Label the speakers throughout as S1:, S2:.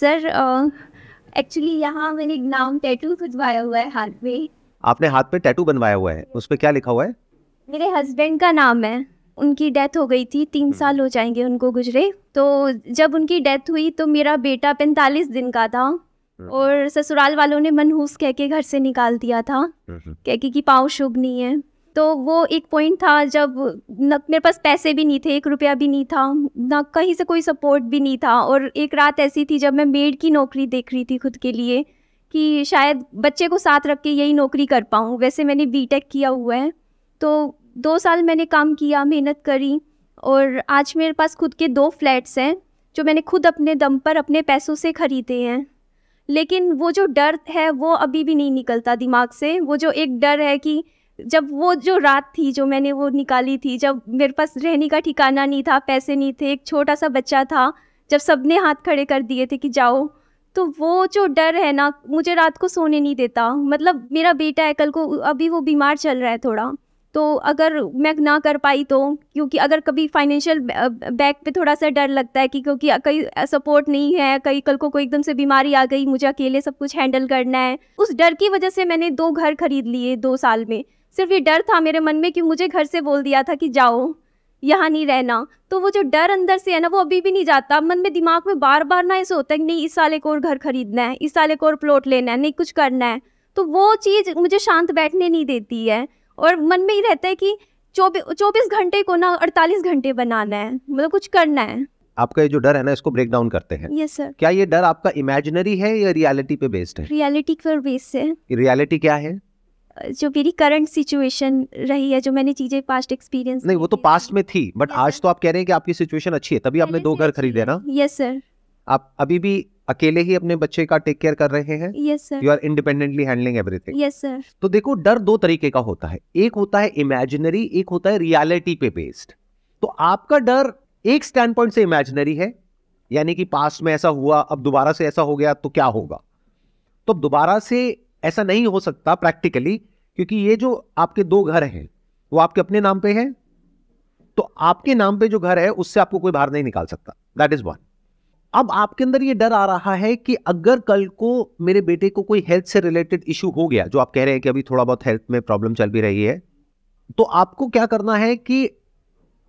S1: Sir actually uh, यहाँ मैंने एक नाम टैटू खुदवाया हुआ है हाथ में
S2: आपने हाथ पे टैटू बनवाया हुआ है उस पर क्या लिखा हुआ है
S1: मेरे हस्बैंड का नाम है उनकी डेथ हो गई थी तीन हम्म। साल हो जाएंगे उनको गुजरे तो जब उनकी डेथ हुई तो मेरा बेटा पैंतालीस दिन का था हम्म। और ससुराल वालों ने मनहूस कह के घर से निकाल दिया था हम्म, कह के कि पाँव शुभ नहीं है तो वो एक पॉइंट था जब न मेरे पास पैसे भी नहीं थे एक रुपया भी नहीं था ना कहीं से कोई सपोर्ट भी नहीं था और एक रात ऐसी थी जब मैं मेड की नौकरी देख रही थी खुद के लिए कि शायद बच्चे को साथ रख के यही नौकरी कर पाऊँ वैसे मैंने बी किया हुआ है तो दो साल मैंने काम किया मेहनत करी और आज मेरे पास खुद के दो फ्लैट्स हैं जो मैंने खुद अपने दम पर अपने पैसों से ख़रीदे हैं लेकिन वो जो डर है वो अभी भी नहीं निकलता दिमाग से वो जो एक डर है कि जब वो जो रात थी जो मैंने वो निकाली थी जब मेरे पास रहने का ठिकाना नहीं था पैसे नहीं थे एक छोटा सा बच्चा था जब सबने हाथ खड़े कर दिए थे कि जाओ तो वो जो डर है ना मुझे रात को सोने नहीं देता मतलब मेरा बेटा है कल को अभी वो बीमार चल रहा है थोड़ा तो अगर मैं ना कर पाई तो क्योंकि अगर कभी फाइनेंशियल बैक पे थोड़ा सा डर लगता है कि क्योंकि कहीं सपोर्ट नहीं है कहीं कल को कोई एकदम से बीमारी आ गई मुझे अकेले सब कुछ हैंडल करना है उस डर की वजह से मैंने दो घर खरीद लिए दो साल में सिर्फ ये डर था मेरे मन में कि मुझे घर से बोल दिया था कि जाओ यहाँ नहीं रहना तो वो जो डर अंदर से है ना वो अभी भी नहीं जाता मन में दिमाग में बार बार ना ऐसे होता है कि नहीं इस साल एक और घर खरीदना है इस साल एक और प्लॉट लेना है नहीं कुछ करना है तो वो चीज़ मुझे शांत बैठने नहीं देती है और मन में ही रहता है कि चौबीस घंटे को ना अड़तालीस घंटे बनाना है मतलब कुछ करना है
S2: आपका ये जो डर है ना इसको ब्रेक डाउन करते हैं यस yes, सर क्या ये डर आपका इमेजिनरी है या रियलिटी पे बेस्ड है
S1: रियलिटी पर बेस्ड है
S2: रियलिटी क्या है
S1: जो मेरी करंट सिचुएशन रही है जो मैंने चीजें पास्ट
S2: एक्सपीरियंस नहीं वो तो पास्ट में थी बट आज तो आप कह रहे हैं कि आपकी सिचुएशन अच्छी है तभी आपने दो घर खरीदे ना यस सर आप अभी भी अकेले ही अपने बच्चे का टेक केयर कर रहे हैं yes sir you are independently handling everything yes sir तो देखो डर दो तरीके का होता है एक होता है इमेजिनरी एक होता है रियलिटी पे बेस्ड तो आपका डर एक स्टैंड पॉइंट से इमेजिनरी है यानी कि पास्ट में ऐसा हुआ अब दोबारा से ऐसा हो गया तो क्या होगा तो दोबारा से ऐसा नहीं हो सकता प्रैक्टिकली क्योंकि ये जो आपके दो घर हैं वो आपके अपने नाम पे है तो आपके नाम पे जो घर है उससे आपको कोई बाहर नहीं निकाल सकता दैट इज वन अब आपके अंदर ये डर आ रहा है कि अगर कल को मेरे बेटे को कोई हेल्थ से रिलेटेड इशू हो गया जो आप कह रहे हैं कि अभी थोड़ा बहुत हेल्थ में प्रॉब्लम चल भी रही है तो आपको क्या करना है कि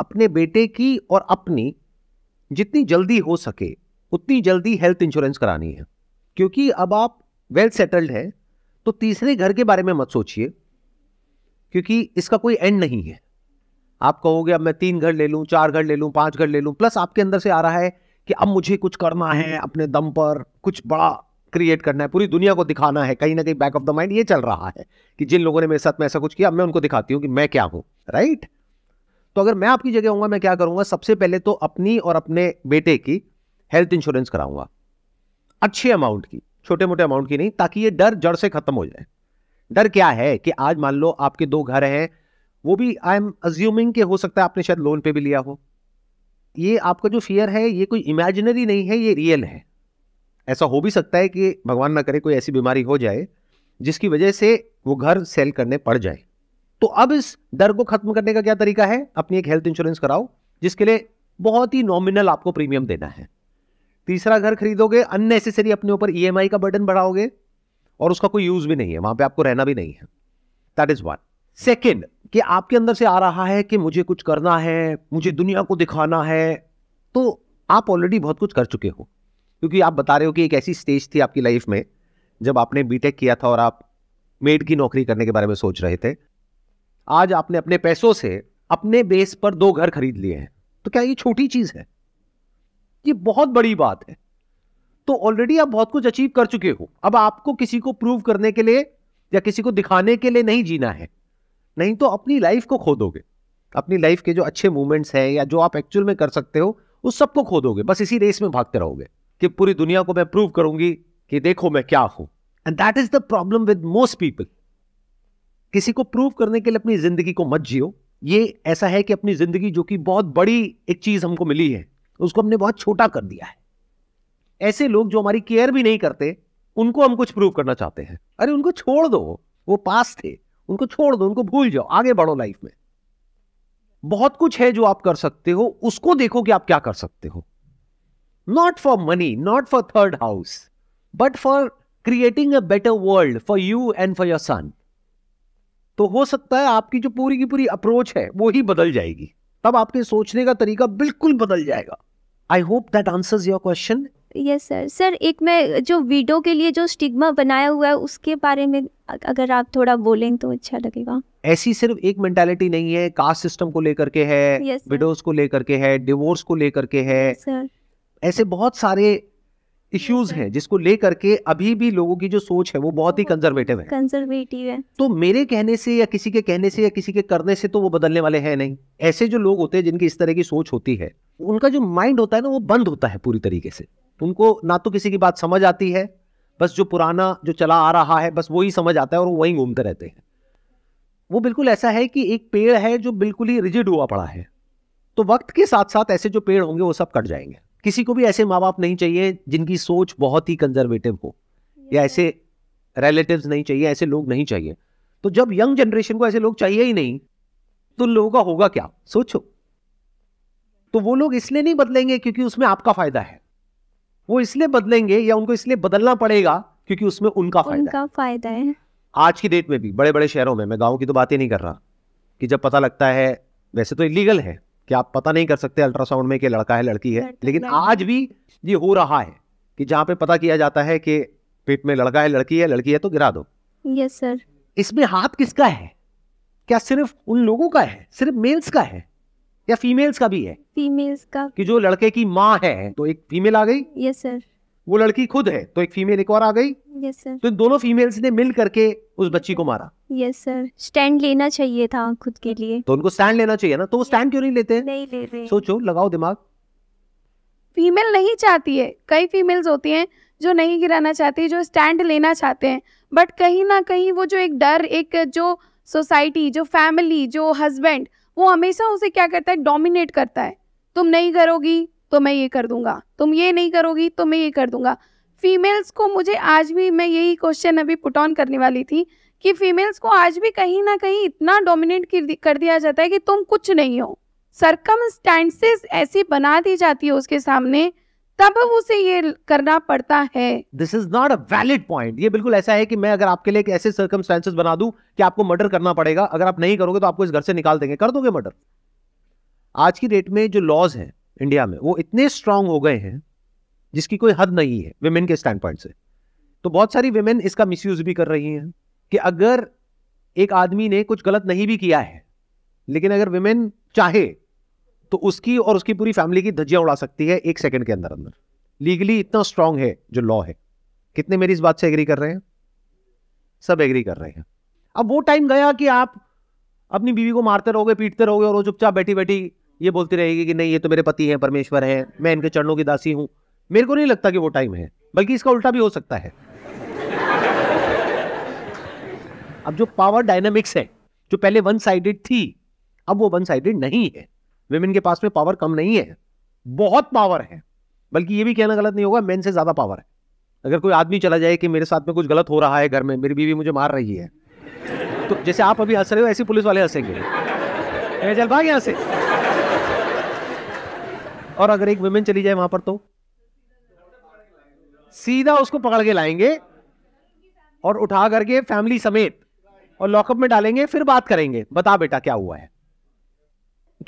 S2: अपने बेटे की और अपनी जितनी जल्दी हो सके उतनी जल्दी हेल्थ इंश्योरेंस करानी है क्योंकि अब आप वेल सेटल्ड हैं तो तीसरे घर के बारे में मत सोचिए क्योंकि इसका कोई एंड नहीं है आप कहोगे अब मैं तीन घर ले लूं चार घर ले लूं पांच घर ले लूं प्लस आपके अंदर से आ रहा है कि अब मुझे कुछ करना है अपने दम पर कुछ बड़ा क्रिएट करना है पूरी दुनिया को दिखाना है कहीं ना कहीं बैक ऑफ द माइंड ये चल रहा है कि जिन लोगों ने मेरे साथ में ऐसा कुछ किया मैं उनको दिखाती हूँ कि मैं क्या हूँ राइट तो अगर मैं आपकी जगह हूँ मैं क्या करूँगा सबसे पहले तो अपनी और अपने बेटे की हेल्थ इंश्योरेंस कराऊंगा अच्छे अमाउंट की छोटे मोटे अमाउंट की नहीं ताकि ये डर जड़ से खत्म हो जाए डर क्या है कि आज मान लो आपके दो घर हैं वो भी आई एम अज्यूमिंग के हो सकता है आपने शायद लोन पे भी लिया हो ये आपका जो फियर है ये कोई इमेजिनरी नहीं है ये रियल है ऐसा हो भी सकता है कि भगवान ना करे कोई ऐसी बीमारी हो जाए जिसकी वजह से वो घर सेल करने पड़ जाए तो अब इस डर को खत्म करने का क्या तरीका है अपनी एक हेल्थ इंश्योरेंस कराओ जिसके लिए बहुत ही नॉमिनल आपको प्रीमियम देना है तीसरा घर खरीदोगे अननेसेसरी अपने ऊपर ईएमआई e का बर्डन बढ़ाओगे और उसका कोई यूज भी नहीं है वहां पे आपको रहना भी नहीं है दैट इज वन सेकेंड कि आपके अंदर से आ रहा है कि मुझे कुछ करना है मुझे दुनिया को दिखाना है तो आप ऑलरेडी बहुत कुछ कर चुके हो क्योंकि आप बता रहे हो कि एक ऐसी स्टेज थी आपकी लाइफ में जब आपने बीटेक किया था और आप मेड की नौकरी करने के बारे में सोच रहे थे आज आपने अपने पैसों से अपने बेस पर दो घर खरीद लिए हैं तो क्या ये छोटी चीज़ है ये बहुत बड़ी बात है तो ऑलरेडी आप बहुत कुछ अचीव कर चुके हो अब आपको किसी को प्रूव करने के लिए या किसी को दिखाने के लिए नहीं जीना है नहीं तो अपनी लाइफ को खो दोगे अपनी लाइफ के जो अच्छे मूवमेंट्स हैं या जो आप एक्चुअल में कर सकते हो उस सबको खो दोगे बस इसी रेस में भागते रहोगे कि पूरी दुनिया को मैं प्रूव करूंगी कि देखो मैं क्या हूं and that is the problem with most people किसी को प्रूव करने के लिए अपनी जिंदगी को मत जियो ये ऐसा है कि अपनी जिंदगी जो कि बहुत बड़ी एक चीज हमको मिली है उसको हमने बहुत छोटा कर दिया है ऐसे लोग जो हमारी केयर भी नहीं करते उनको हम कुछ प्रूव करना चाहते हैं अरे उनको छोड़ दो वो पास थे उनको छोड़ दो उनको भूल जाओ आगे बढ़ो लाइफ में बहुत कुछ है जो आप कर सकते हो उसको देखो कि आप क्या कर सकते हो not for money not for third house but for creating a better world for you and for your son तो हो सकता है आपकी जो पूरी की पूरी अप्रोच है वो ही बदल जाएगी तब आपके सोचने का तरीका बिल्कुल बदल जाएगा I hope that answers your question yes sir
S1: sir एक मैं जो वीडो के लिए जो स्टिग्मा बनाया हुआ है उसके बारे में अगर आप थोड़ा बोलें तो अच्छा लगेगा
S2: ऐसी सिर्फ एक मेंटालिटी नहीं है कास्ट सिस्टम को लेकर के है विडोज yes, को लेकर के है डिवोर्स को लेकर के है yes, सर ऐसे बहुत सारे इश्यूज हैं जिसको लेकर के अभी भी लोगों की जो सोच है वो बहुत ही कंजर्वेटिव है कंजर्वेटिव है तो मेरे कहने से या किसी के कहने से या किसी के करने से तो वो बदलने वाले हैं नहीं ऐसे जो लोग होते हैं जिनकी इस तरह की सोच होती है उनका जो माइंड होता है ना वो बंद होता है पूरी तरीके से उनको ना तो किसी की बात समझ आती है बस जो पुराना जो चला आ रहा है बस वही समझ आता है और वही घूमते रहते हैं वो बिल्कुल ऐसा है कि एक पेड़ है जो बिल्कुल ही रिजिड हुआ पड़ा है तो वक्त के साथ साथ ऐसे जो पेड़ होंगे वो सब कट जाएंगे किसी को भी ऐसे माँ बाप नहीं चाहिए जिनकी सोच बहुत ही कंजर्वेटिव हो या ऐसे रिलेटिव नहीं चाहिए ऐसे लोग नहीं चाहिए तो जब यंग जनरेशन को ऐसे लोग चाहिए ही नहीं तो लोगों का होगा क्या सोचो तो वो लोग इसलिए नहीं बदलेंगे क्योंकि उसमें आपका फायदा है वो इसलिए बदलेंगे या उनको इसलिए बदलना पड़ेगा क्योंकि उसमें उनका फायदा उनका फायदा है आज की डेट में भी बड़े बड़े शहरों में मैं गाँव की तो बात ही नहीं कर रहा कि जब पता लगता है वैसे तो इलीगल है कि आप पता नहीं कर सकते अल्ट्रासाउंड में कि लड़का है लड़की है लेकिन आज भी ये हो रहा है कि जहाँ पे पता किया जाता है कि पेट में लड़का है लड़की है लड़की है तो गिरा दो यस सर इसमें हाथ किसका है क्या सिर्फ उन लोगों का है सिर्फ मेल्स का है या फीमेल्स का भी है
S1: फीमेल्स का
S2: कि जो लड़के की माँ है तो एक फीमेल आ गई यस सर वो लड़की खुद है तो एक फीमेल एक और आ गई यस सर तो दोनों फीमेल्स ने मिल करके उस बच्ची को मारा
S1: यस सर स्टैंड लेना चाहिए था खुद के लिए
S2: तो उनको स्टैंड लेना चाहिए ना तो वो स्टैंड क्यों नहीं लेते नहीं ले रहे सोचो लगाओ दिमाग
S1: फीमेल नहीं चाहती है कई फीमेल्स होती हैं जो नहीं गिराना चाहती जो स्टैंड लेना चाहते हैं बट कहीं ना कहीं वो जो एक डर एक जो सोसाइटी जो फैमिली जो हस्बैंड वो हमेशा उसे क्या करता है डोमिनेट करता है तुम नहीं करोगी तो मैं ये कर दूंगा तुम ये नहीं करोगी तो मैं ये कर दूंगा फीमेल्स को मुझे आज भी मैं यही क्वेश्चन अभी पुट ऑन करने वाली थी कि फीमेल्स को आज भी कहीं ना कहीं इतना डोमिनेट कर दिया जाता है कि तुम कुछ नहीं हो सरकम ऐसी बना दी जाती है उसके सामने तब उसे ये करना पड़ता है
S2: this is not a valid point ये बिल्कुल ऐसा है कि मैं अगर आपके लिए एक ऐसे सर्कमस्टांसेस बना दूं कि आपको मर्डर करना पड़ेगा अगर आप नहीं करोगे तो आपको इस घर से निकाल देंगे कर दोगे मर्डर आज की डेट में जो लॉज हैं इंडिया में वो इतने स्ट्रांग हो गए हैं जिसकी कोई हद नहीं है विमेन के स्टैंड पॉइंट से तो बहुत सारी विमेन इसका मिसयूज भी कर रही हैं कि अगर एक आदमी ने कुछ गलत नहीं भी किया है लेकिन अगर विमेन चाहे तो उसकी और उसकी पूरी फैमिली की धज्जियां उड़ा सकती है एक सेकंड के अंदर अंदर लीगली इतना स्ट्रांग है जो लॉ है कितने मेरी इस बात से एग्री कर रहे हैं सब एग्री कर रहे हैं अब वो टाइम गया कि आप अपनी बीवी को मारते रहोगे पीटते रहोगे और वो चुपचाप बैठी बैठी ये बोलती रहेगी कि नहीं ये तो मेरे पति हैं परमेश्वर हैं मैं इनके चरणों की दासी हूँ मेरे को नहीं लगता कि वो टाइम है बल्कि इसका उल्टा भी हो सकता है अब जो पावर डायनामिक्स है जो पहले वन साइडेड थी अब वो वन साइडेड नहीं है वेमेन के पास में पावर कम नहीं है बहुत पावर है बल्कि ये भी कहना गलत नहीं होगा मेन से ज्यादा पावर है अगर कोई आदमी चला जाए कि मेरे साथ में कुछ गलत हो रहा है घर में मेरी बीवी मुझे मार रही है तो जैसे आप अभी हंस रहे हो ऐसे पुलिस वाले हंसेंगे चल भाग यहां से और अगर एक वुमेन चली जाए वहां पर तो सीधा उसको पकड़ के लाएंगे और उठा करके फैमिली समेत और लॉकअप में डालेंगे फिर बात करेंगे बता बेटा क्या हुआ है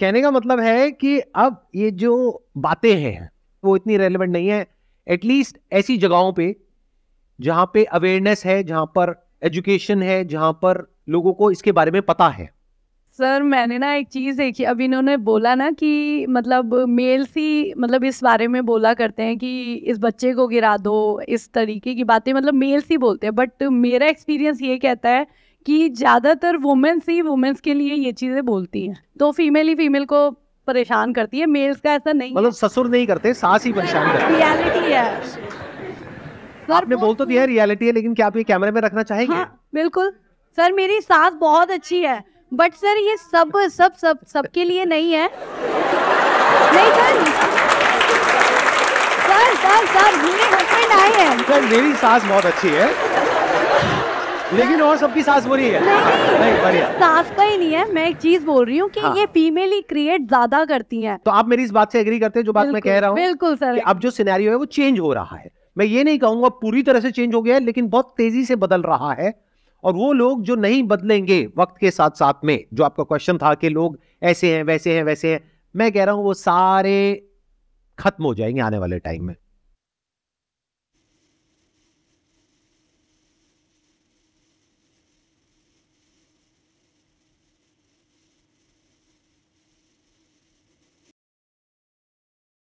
S2: कहने का मतलब है कि अब ये जो बातें हैं वो इतनी रेलिवेंट नहीं है एटलीस्ट ऐसी जगहों पे जहां पे अवेयरनेस है जहां पर एजुकेशन है जहां पर लोगों को इसके बारे में पता है
S1: सर मैंने ना एक चीज़ देखी अब इन्होंने बोला ना कि मतलब मेल्स ही मतलब इस बारे में बोला करते हैं कि इस बच्चे को गिरा दो इस तरीके की बातें मतलब मेल्स ही बोलते हैं बट मेरा एक्सपीरियंस ये कहता है कि ज़्यादातर वुमेन्स ही वुमेन्स के लिए ये चीज़ें
S2: बोलती हैं तो फीमेल ही फीमेल को परेशान करती है मेल्स का ऐसा नहीं मतलब ससुर नहीं करते सास ही परेशान करते रियलिटी है सर आपने बोल तो दिया रियलिटी है लेकिन क्या आप ये कैमरे में रखना चाहेंगे हाँ,
S1: बिल्कुल सर मेरी सास बहुत अच्छी है बट सर ये सब सब सब सबके लिए नहीं है नहीं सर सर सर सर मेरे हस्बैंड
S2: आए हैं सर मेरी सास बहुत अच्छी है लेकिन और सबकी सास बुरी है हाँ, नहीं, बढ़िया सास का ही नहीं है मैं एक चीज बोल रही हूँ कि हाँ। ये फीमेल ही क्रिएट ज्यादा करती है तो आप मेरी इस बात से एग्री करते हैं जो बात मैं कह रहा हूँ बिल्कुल सर अब जो सिनेरियो है वो चेंज हो रहा है मैं ये नहीं कहूंगा पूरी तरह से चेंज हो गया है लेकिन बहुत तेजी से बदल रहा है और वो लोग जो नहीं बदलेंगे वक्त के साथ साथ में जो आपका क्वेश्चन था कि लोग ऐसे हैं वैसे हैं वैसे हैं मैं कह रहा हूं वो सारे खत्म हो जाएंगे आने वाले टाइम में